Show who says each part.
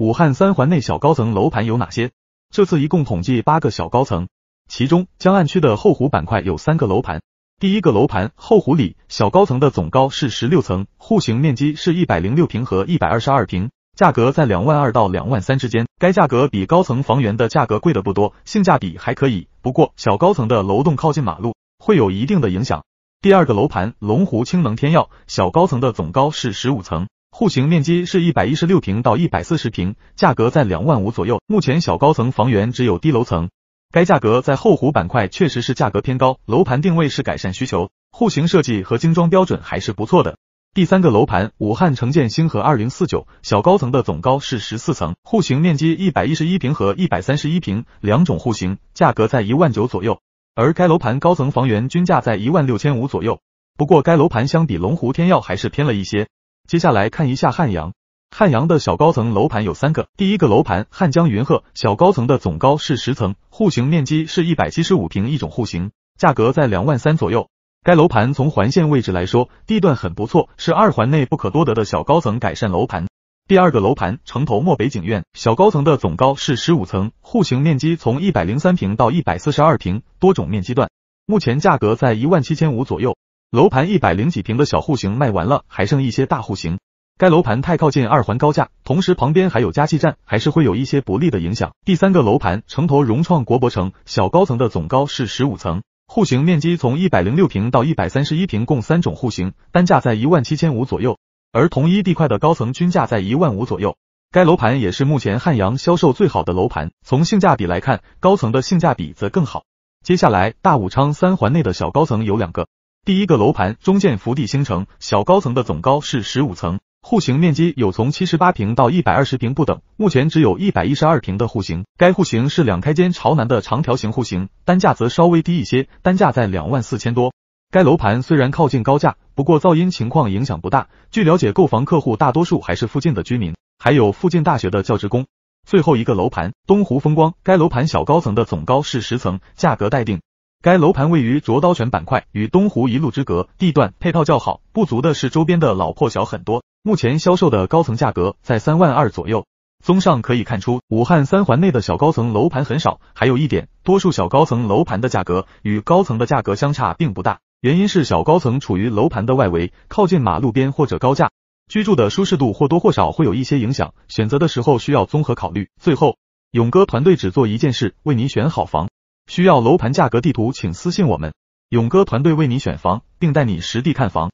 Speaker 1: 武汉三环内小高层楼盘有哪些？这次一共统计八个小高层，其中江岸区的后湖板块有三个楼盘。第一个楼盘后湖里小高层的总高是十六层，户型面积是一百零六平和一百二十二平，价格在两万二到两万三之间。该价格比高层房源的价格贵的不多，性价比还可以。不过小高层的楼栋靠近马路，会有一定的影响。第二个楼盘龙湖青能天耀小高层的总高是十五层。户型面积是一百一十六平到一百四十平，价格在两万五左右。目前小高层房源只有低楼层，该价格在后湖板块确实是价格偏高。楼盘定位是改善需求，户型设计和精装标准还是不错的。第三个楼盘武汉城建星河二零四九，小高层的总高是十四层，户型面积一百一十一平和一百三十一平两种户型，价格在一万九左右。而该楼盘高层房源均价在一万六千五左右，不过该楼盘相比龙湖天曜还是偏了一些。接下来看一下汉阳，汉阳的小高层楼盘有三个。第一个楼盘汉江云鹤，小高层的总高是十层，户型面积是一百七十五平一种户型，价格在两万三左右。该楼盘从环线位置来说，地段很不错，是二环内不可多得的小高层改善楼盘。第二个楼盘城投漠北景苑，小高层的总高是十五层，户型面积从一百零三平到一百四十二平多种面积段，目前价格在一万七千五左右。楼盘一百零几平的小户型卖完了，还剩一些大户型。该楼盘太靠近二环高架，同时旁边还有加气站，还是会有一些不利的影响。第三个楼盘城投融创国博城，小高层的总高是十五层，户型面积从一百零六平到一百三十一平，共三种户型，单价在一万七千五左右，而同一地块的高层均价在一万五左右。该楼盘也是目前汉阳销售最好的楼盘。从性价比来看，高层的性价比则更好。接下来大武昌三环内的小高层有两个。第一个楼盘中建福地新城小高层的总高是十五层，户型面积有从七十八平到一百二十平不等，目前只有一百一十二平的户型，该户型是两开间朝南的长条形户型，单价则稍微低一些，单价在两万四千多。该楼盘虽然靠近高架，不过噪音情况影响不大。据了解，购房客户大多数还是附近的居民，还有附近大学的教职工。最后一个楼盘东湖风光，该楼盘小高层的总高是十层，价格待定。该楼盘位于卓刀泉板块，与东湖一路之隔，地段配套较好。不足的是周边的老破小很多。目前销售的高层价格在三万二左右。综上可以看出，武汉三环内的小高层楼盘很少。还有一点，多数小高层楼盘的价格与高层的价格相差并不大，原因是小高层处于楼盘的外围，靠近马路边或者高架，居住的舒适度或多或少会有一些影响。选择的时候需要综合考虑。最后，勇哥团队只做一件事，为您选好房。需要楼盘价格地图，请私信我们，勇哥团队为你选房，并带你实地看房。